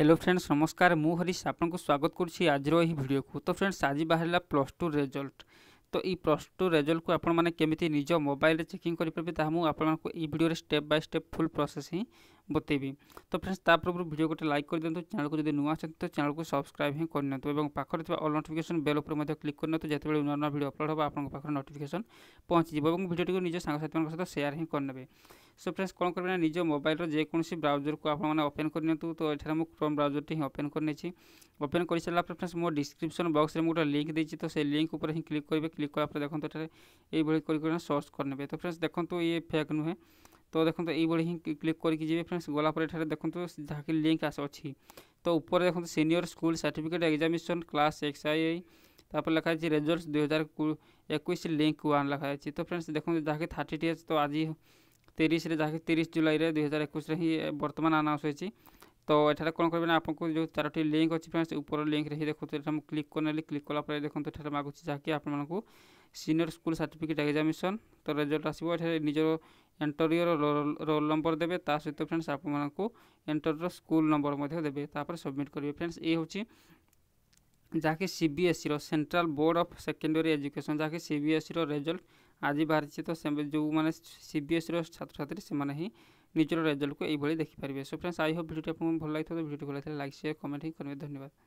hello friends নমস্কার মু হরিশ আপনার স্বাগত করছি আজর এই ভিডিও কু তো ফ্রেন্ডস আজ বাহারা প্লস টু রেজল্ট তো এই প্লস টু রেজল্ট কু আপনার কেমিতি নিজ মোবাইলে চেকিং করে তাহা মু আপনার এই ভিডিওরে step by step full process হি বতাইবি তো ফ্রেন্ডস তা পূর্ব ভিডিও গোটে লাইক করে দিও চ্যানেলকে যদি নূ আসছেন তো চ্যানেলকে সবসক্রাইব হি করে নিও এবং পাখে থাকা অল নোটিফিকেসন বেল উপরে মধ্যে ক্লিক করে নিও যেতবে নূন নূন ভিডিও অপলোড হব আপনার পাখে নোটিফিকেসন পৌঁছি যাব এবং ভিডিওটি নিজ সাংসাথী সহ সেয়ার হি করে নেবে সো ফ্রেন্ডস কোণ করবে না নিজ মোবাইলর যেকোন ব্রাউজরক আপনার ওপেন করে নিউ তো এখানে মু ক্রোম ব্রাউজরটি হি ওপেন করে নিয়েছি ওপেন করে সারা পরে ফ্রেন্ডস মো ডিসক্রিপশন বক্সরে গোটে লিঙ্ক দিয়েছি তো সেই লিঙ্ক উপরে হি ক্লিক করবে ক্লিক করা পরে দেখুন এখানে এইভাবে করি সর্চ করে নেবে তো ফ্রেন্ডস দেখুন ইয়ে ফেক নুহে তো দেখুন এইভাবে হি ক্লিক করি যাবে ফ্রেন্ডস গলাপরে এখানে দেখুন যা লিঙ্ক আস অছি তো উপরে দেখুন senior school certificate examination class X I I তারপরে লেখা আছে রেজল্টস দুই হাজার একুশ লিঙ্ক ওয়ান লেখা আছে তো ফ্রেন্ডস দেখুন যাকে থার্টি টি আছে তো আজ তিরিশে ଯାହାକି ତିରିଶ ଜୁଲାଇରେ ଦୁଇ ହଜାର ଏକୋଇଶରେ ହିଁ ବର୍ତ୍ତମାନ ଆନାଉନ୍ସ ହୋଇଛି তো এটার কোণ করবেন আপনার যে চারোটি লিঙ্ক অছি ফ্রেন্ডস উপর লিঙ্করে হি দেখুন এটা মু ক্লিক করে ক্লিক কলা পরে দেখুন এটার মাগুছি যাকি আপনার সিনিয়র স্কুল সার্টিফিকেট এক্সামিশন তো রেজল্ট আসবে এখানে নিজের এন্টরিওর রোল নম্বর দেবে তা সহ ফ্রেন্ডস আপনার এন্টরির স্কুল নম্বর দেবে তাপরে সবমিট করবে ফ্রেন্ডস এই হচ্ছে ଯାହାକି ସିବିଏସ୍ଇର central board of secondary education ଯାହାକି ସିବିଏସ୍ଇର ରେଜଲ୍ଟ ଆଜି ବାହାରିଛି ତ ଯେଉଁମାନେ ସିବିଏସ୍ଇର ଛାତ୍ରଛାତ୍ରୀ ସେମାନେ ହିଁ ନିଜର ରେଜଲ୍ଟକୁ ଏଇଭଳି ଦେଖିପାରିବେ ସୋ ଫ୍ରେଣ୍ଡସ୍ ଆଇ ହୋପ୍ ଭିଡ଼ିଓଟି ଆପଣଙ୍କୁ ଭଲ ଲାଗିଥିବ ଭିଡ଼ିଓଟି ଭଲ ଲାଗିଥିଲେ ଲାଇକ୍ ସେୟାର କମେଣ୍ଟ ହିଁ କରିବେ ଧନ୍ୟବାଦ